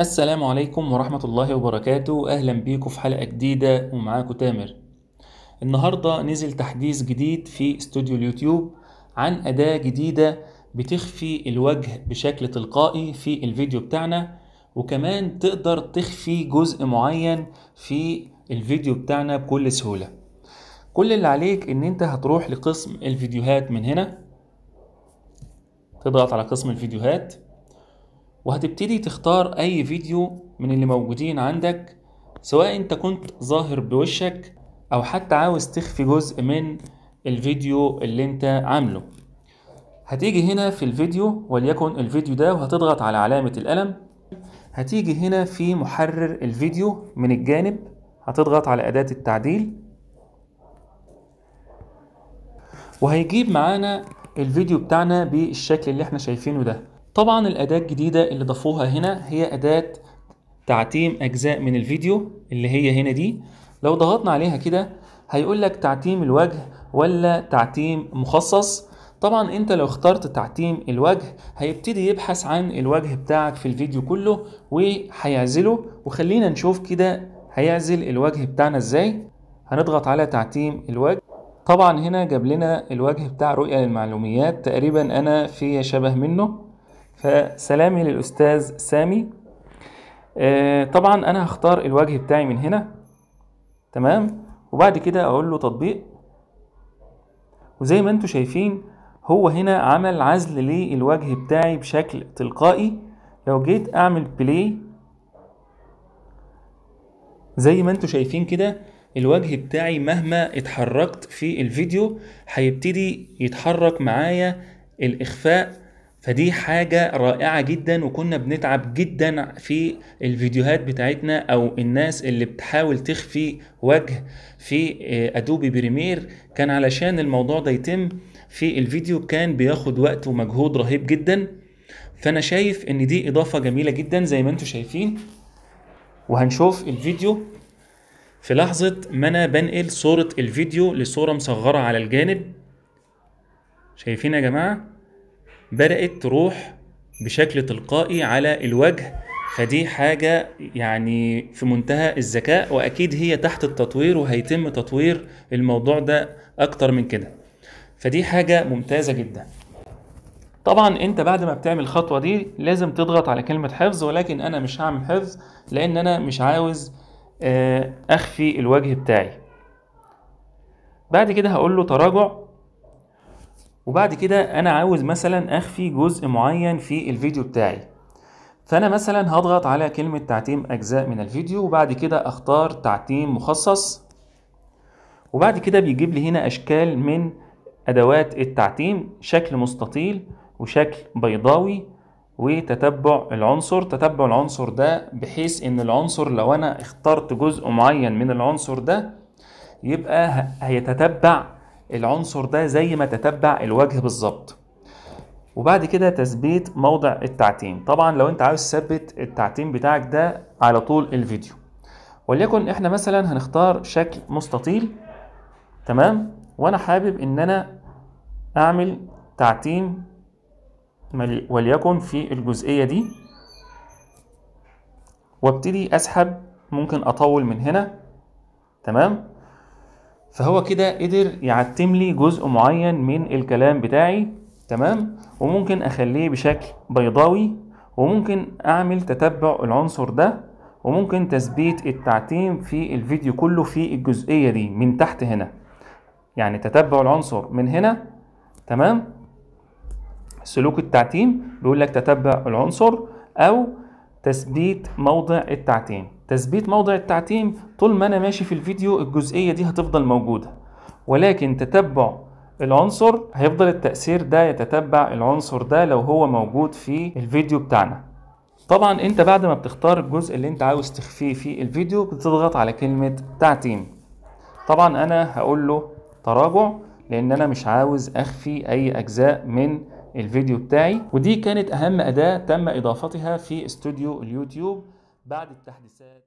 السلام عليكم ورحمة الله وبركاته أهلا بيكم في حلقة جديدة ومعاكم تامر النهاردة نزل تحديث جديد في استوديو اليوتيوب عن أداة جديدة بتخفي الوجه بشكل تلقائي في الفيديو بتاعنا وكمان تقدر تخفي جزء معين في الفيديو بتاعنا بكل سهولة كل اللي عليك ان انت هتروح لقسم الفيديوهات من هنا تضغط على قسم الفيديوهات وهتبتدي تختار أي فيديو من اللي موجودين عندك سواء أنت كنت ظاهر بوشك أو حتى عاوز تخفي جزء من الفيديو اللي أنت عامله هتيجي هنا في الفيديو وليكن الفيديو ده وهتضغط على علامة القلم هتيجي هنا في محرر الفيديو من الجانب هتضغط على أداة التعديل وهيجيب معانا الفيديو بتاعنا بالشكل اللي احنا شايفينه ده طبعا الأداة الجديدة اللي ضافوها هنا هي أداة تعتيم أجزاء من الفيديو اللي هي هنا دي لو ضغطنا عليها كده هيقول لك تعتيم الوجه ولا تعتيم مخصص طبعا انت لو اخترت تعتيم الوجه هيبتدي يبحث عن الوجه بتاعك في الفيديو كله وهيعزله وخلينا نشوف كده هيعزل الوجه بتاعنا ازاي هنضغط على تعتيم الوجه طبعا هنا جاب لنا الوجه بتاع رؤية للمعلوميات تقريبا انا في شبه منه فسلامي للأستاذ سامي آه، طبعا أنا هختار الوجه بتاعي من هنا تمام وبعد كده أقول له تطبيق وزي ما انتم شايفين هو هنا عمل عزل للوجه بتاعي بشكل تلقائي لو جيت أعمل بلاي زي ما انتم شايفين كده الوجه بتاعي مهما اتحركت في الفيديو هيبتدي يتحرك معايا الإخفاء فدي حاجة رائعة جدا وكنا بنتعب جدا في الفيديوهات بتاعتنا او الناس اللي بتحاول تخفي وجه في آه، ادوبي بريمير كان علشان الموضوع ده يتم في الفيديو كان بياخد وقت ومجهود رهيب جدا فانا شايف ان دي اضافة جميلة جدا زي ما انتم شايفين وهنشوف الفيديو في لحظة ما انا بنقل صورة الفيديو لصورة مصغرة على الجانب شايفين يا جماعة بدأت تروح بشكل تلقائي على الوجه فدي حاجة يعني في منتهى الذكاء وأكيد هي تحت التطوير وهيتم تطوير الموضوع ده أكتر من كده فدي حاجة ممتازة جدا طبعا انت بعد ما بتعمل الخطوة دي لازم تضغط على كلمة حفظ ولكن انا مش هعمل حفظ لان انا مش عاوز آه، اخفي الوجه بتاعي بعد كده هقول له تراجع وبعد كده انا عاوز مثلا اخفي جزء معين في الفيديو بتاعي فانا مثلا هضغط على كلمة تعتيم اجزاء من الفيديو وبعد كده اختار تعتيم مخصص وبعد كده بيجيب لي هنا اشكال من ادوات التعتيم شكل مستطيل وشكل بيضاوي وتتبع العنصر تتبع العنصر ده بحيث ان العنصر لو انا اخترت جزء معين من العنصر ده يبقى هيتتبع العنصر ده زي ما تتبع الوجه بالظبط وبعد كده تثبيت موضع التعتيم طبعا لو انت عاوز تثبت التعتيم بتاعك ده على طول الفيديو وليكن احنا مثلا هنختار شكل مستطيل تمام وانا حابب ان انا اعمل تعتيم وليكن في الجزئية دي وابتدي اسحب ممكن اطول من هنا تمام فهو كده قدر يعتم لي جزء معين من الكلام بتاعي تمام وممكن اخليه بشكل بيضاوي وممكن اعمل تتبع العنصر ده وممكن تثبيت التعتيم في الفيديو كله في الجزئية دي من تحت هنا يعني تتبع العنصر من هنا تمام سلوك التعتيم بيقول لك تتبع العنصر او تثبيت موضع التعتيم تثبيت موضع التعتيم طول ما انا ماشي في الفيديو الجزئية دي هتفضل موجودة ولكن تتبع العنصر هيفضل التأثير ده يتتبع العنصر ده لو هو موجود في الفيديو بتاعنا طبعا انت بعد ما بتختار الجزء اللي انت عاوز تخفيه في الفيديو بتضغط على كلمة تعتيم طبعا انا هقول له تراجع لان انا مش عاوز اخفي اي اجزاء من الفيديو بتاعي ودي كانت أهم أداة تم إضافتها في استوديو اليوتيوب بعد التحديثات